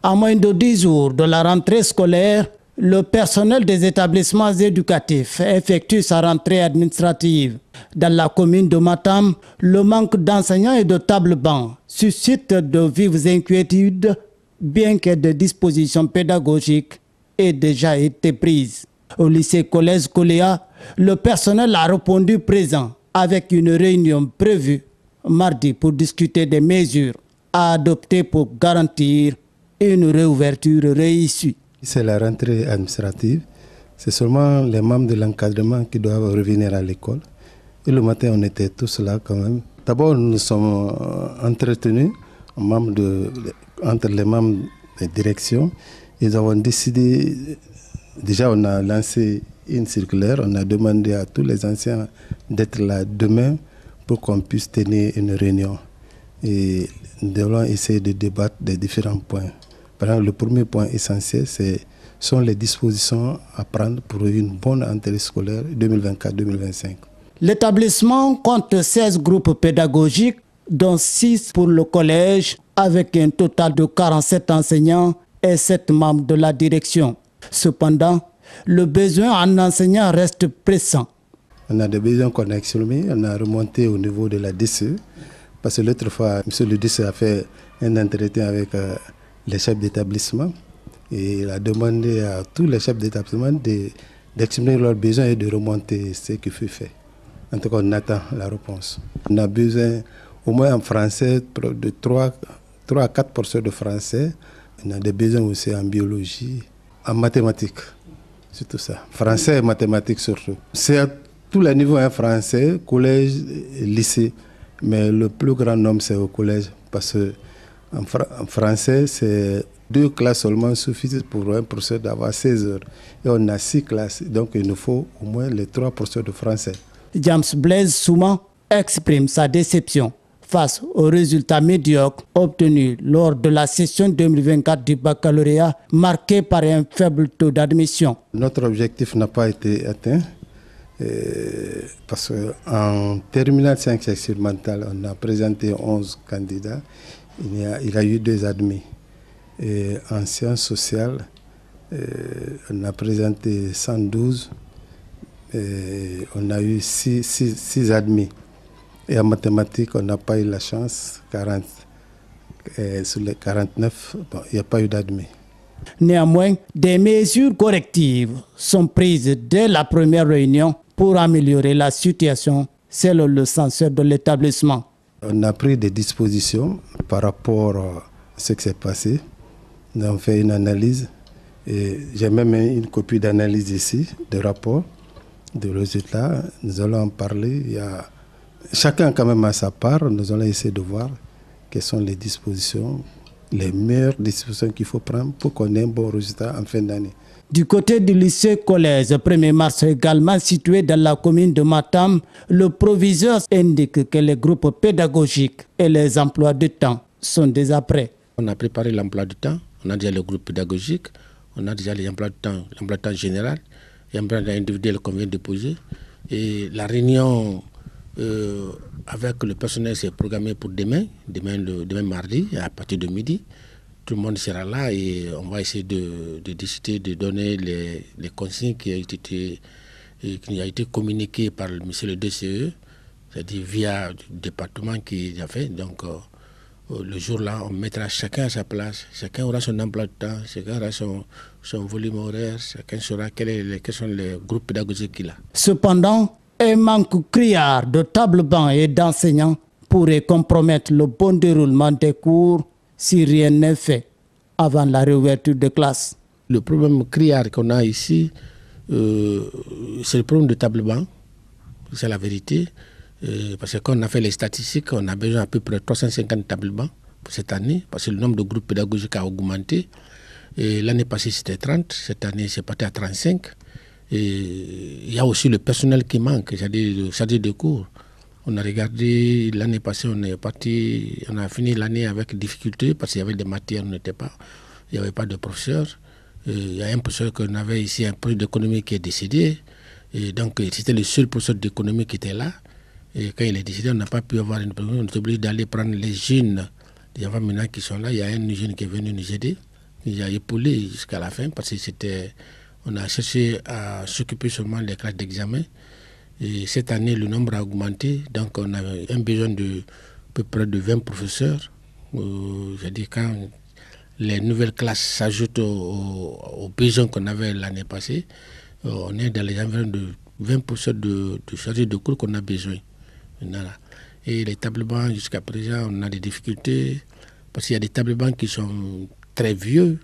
À moins de 10 jours de la rentrée scolaire, le personnel des établissements éducatifs effectue sa rentrée administrative. Dans la commune de Matam, le manque d'enseignants et de tables bancs suscite de vives inquiétudes, bien que des dispositions pédagogiques aient déjà été prises. Au lycée Collège Coléa, le personnel a répondu présent avec une réunion prévue mardi pour discuter des mesures à adopter pour garantir une réouverture réissue. C'est la rentrée administrative. C'est seulement les membres de l'encadrement qui doivent revenir à l'école. Et le matin, on était tous là quand même. D'abord, nous nous sommes euh, entretenus entre les membres des directions. Ils ont décidé, déjà on a lancé une circulaire, on a demandé à tous les anciens d'être là demain pour qu'on puisse tenir une réunion. Et nous allons essayer de débattre des différents points le premier point essentiel, ce sont les dispositions à prendre pour une bonne entrée scolaire 2024-2025. L'établissement compte 16 groupes pédagogiques, dont 6 pour le collège, avec un total de 47 enseignants et 7 membres de la direction. Cependant, le besoin en enseignant reste pressant. On a des besoins qu'on a exprimés, on a remonté au niveau de la DCE, parce que l'autre fois, M. le DC e a fait un entretien avec euh, les chefs d'établissement et il a demandé à tous les chefs d'établissement d'exprimer leurs besoins et de remonter ce qui fut fait. En tout cas, on attend la réponse. On a besoin, au moins en français, de 3, à 4 de français. On a des besoins aussi en biologie, en mathématiques, c'est tout ça. Français et mathématiques surtout. C'est à tous les niveaux, en hein, français, collège, lycée. Mais le plus grand nombre, c'est au collège, parce que en, français, c'est deux classes seulement suffisent pour un procès d'avoir 16 heures. Et on a six classes, donc il nous faut au moins les trois procès de français. James Blaise Souman exprime sa déception face aux résultats médiocres obtenus lors de la session 2024 du baccalauréat marqué par un faible taux d'admission. Notre objectif n'a pas été atteint. Euh, parce qu'en terminale 5 mentale on a présenté 11 candidats. Il y a, il a eu deux admis. Et en sciences sociales, euh, on a présenté 112. on a eu 6, admis. Et en mathématiques, on n'a pas eu la chance, 40. Euh, sur les 49, il n'y a pas eu d'admis. Néanmoins, des mesures correctives sont prises dès la première réunion pour améliorer la situation, c'est le, sens de l'établissement. On a pris des dispositions par rapport à ce qui s'est passé. On avons fait une analyse et j'ai même une copie d'analyse ici, de rapport, de résultats. Nous allons en parler. Il y a... Chacun quand même à sa part. Nous allons essayer de voir quelles sont les dispositions, les meilleures dispositions qu'il faut prendre pour qu'on ait un bon résultat en fin d'année. Du côté du lycée collège 1er mars également situé dans la commune de Matam, le proviseur indique que les groupes pédagogiques et les emplois de temps sont déjà prêts. On a préparé l'emploi de temps, on a déjà le groupe pédagogique, on a déjà les emplois de temps, l'emploi de temps général, l'emploi de temps individuel qu'on vient de poser. Et la réunion euh, avec le personnel s'est programmée pour demain, demain, demain mardi à partir de midi tout le monde sera là et on va essayer de, décider de donner les, consignes qui ont été, qui été communiquées par le monsieur le DCE, c'est-à-dire via le département qui a fait. Donc euh, euh, le jour-là, on mettra chacun à sa place, chacun aura son emploi de temps, chacun aura son, volume horaire, chacun saura quels sont les groupes pédagogiques qu'il a. Cependant, un manque criard de table bancs et d'enseignants pourrait compromettre le bon déroulement des cours si rien n'est fait avant la réouverture de classe. Le problème criard qu'on a ici, euh, c'est le problème de table banc, c'est la vérité. Euh, parce que quand a fait les statistiques, on a besoin à peu près 350 table bancs pour cette année, parce que le nombre de groupes pédagogiques a augmenté. l'année passée, c'était 30, cette année, c'est parti à 35. il y a aussi le personnel qui manque, c'est-à-dire de cours. On a regardé, l'année passée, on est parti, on a fini l'année avec difficulté parce qu'il y avait des matières, on n'était pas, il n'y avait pas de professeur. Il y a un professeur qu'on avait ici, un professeur d'économie qui est décédé. Et donc, c'était le seul professeur d'économie qui était là. Et quand il est décédé, on n'a pas pu avoir une professeur, On est obligé d'aller prendre les jeunes, les enfants maintenant qui sont là. Il y a un jeune qui est venu nous aider. Il a épaulé jusqu'à la fin parce que c'était. On a cherché à s'occuper seulement des classes d'examen cette année, le nombre a augmenté. Donc, on a un besoin de peu près de 20 professeurs. Euh, c'est-à-dire quand les nouvelles classes s'ajoutent aux, besoins qu'on avait l'année passée, euh, on est dans les environs de 20% de, de chargés de cours qu'on a besoin. Et les tableaux bancs, jusqu'à présent, on a des difficultés parce qu'il y a des tableaux bancs qui sont très vieux.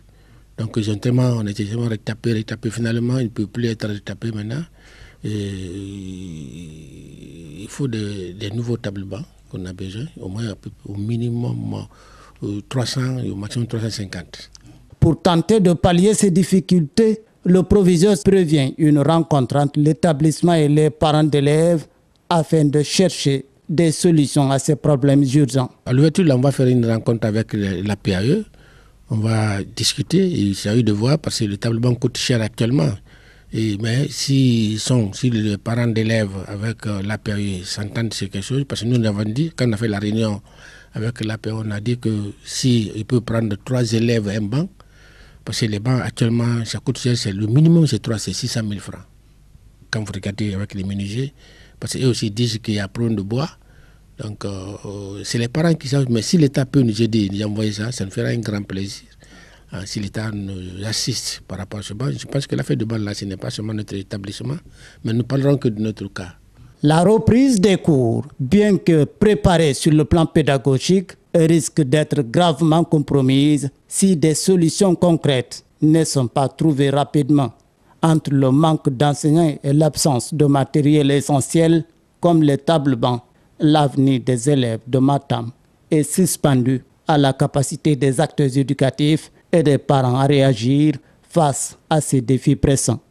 Donc, ils on était tellement retapé, rétapés. Finalement, ils ne peuvent plus être retapés maintenant il faut des, nouveaux tables bancs qu'on a besoin, au moins au minimum 300 euh, et au maximum 350. Pour tenter de pallier ces difficultés, le proviseur prévient une rencontre entre l'établissement et les parents d'élèves afin de chercher des solutions à ces problèmes urgents. À l'ouverture, on va faire une rencontre avec la PAE. On va discuter et essayer de voir parce que le tableau coûte cher actuellement mais si, sont, si les parents d'élèves avec euh, s'entendent sur quelque chose, parce que nous, avons dit, quand on a fait la réunion avec l'APE, on a dit que s'ils peuvent peut prendre trois élèves un banc, parce que les bancs actuellement, ça coûte c'est le minimum, c'est trois, c'est 600 000 francs. Quand vous regardez avec les menuisiers, parce qu'ils aussi disent qu'il y a problème de bois. Donc, euh, euh, c'est les parents qui savent, mais si l'État peut nous aider, nous envoyer ça, ça nous fera un grand plaisir. Ah, si l'État nous assiste par rapport à ce banc, je pense que l'affaire de banc, là, ce n'est pas seulement notre établissement, mais nous parlerons que de notre cas. La reprise des cours, bien que préparée sur le plan pédagogique, risque d'être gravement compromise si des solutions concrètes ne sont pas trouvées rapidement. Entre le manque d'enseignants et l'absence de matériel essentiel, comme les tables bancs, l'avenir des élèves de Matam est suspendu à la capacité des acteurs éducatifs et des parents à réagir face à ces défis pressants.